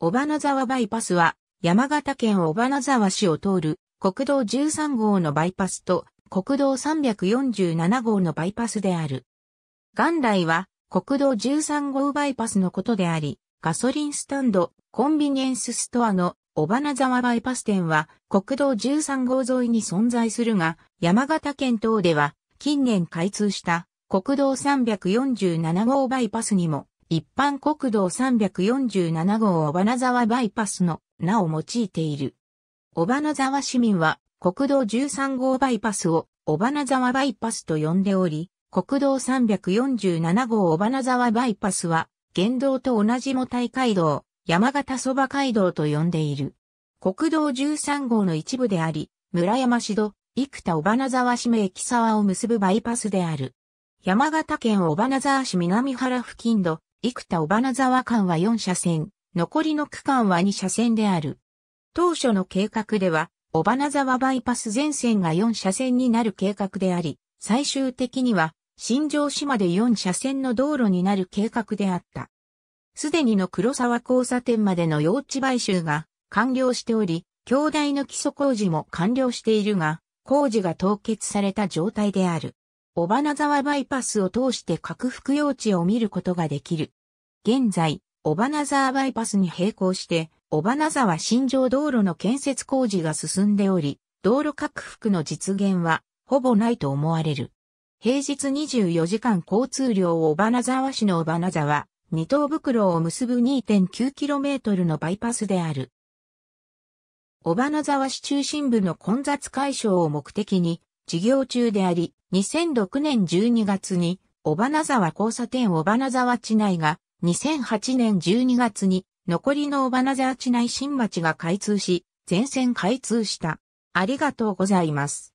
尾花沢バイパスは、山形県尾花沢市を通る国道13号のバイパスと国道347号のバイパスである。元来は国道13号バイパスのことであり、ガソリンスタンド、コンビニエンスストアの尾花沢バイパス店は国道13号沿いに存在するが、山形県等では近年開通した国道347号バイパスにも一般国道347号尾花沢バイパスの名を用いている。尾花沢市民は国道13号バイパスを尾花沢バイパスと呼んでおり、国道347号尾花沢バイパスは、原道と同じも、大街道、山形そば街道と呼んでいる。国道13号の一部であり、村山市戸、生田尾花沢市名木沢を結ぶバイパスである。山形県尾花沢市南原付近度、生田尾花沢間は4車線、残りの区間は2車線である。当初の計画では、尾花沢バイパス全線が4車線になる計画であり、最終的には、新庄市まで4車線の道路になる計画であった。すでにの黒沢交差点までの用地買収が完了しており、京大の基礎工事も完了しているが、工事が凍結された状態である。尾花沢バイパスを通して拡幅用地を見ることができる。現在、尾花沢バイパスに並行して、尾花沢新城道路の建設工事が進んでおり、道路拡幅の実現は、ほぼないと思われる。平日24時間交通量を尾花沢市の尾花沢、二等袋を結ぶ 2.9km のバイパスである。尾花沢市中心部の混雑解消を目的に、事業中であり、2006年12月に、尾花沢交差点尾花沢地内が、2008年12月に、残りの尾花沢地内新町が開通し、全線開通した。ありがとうございます。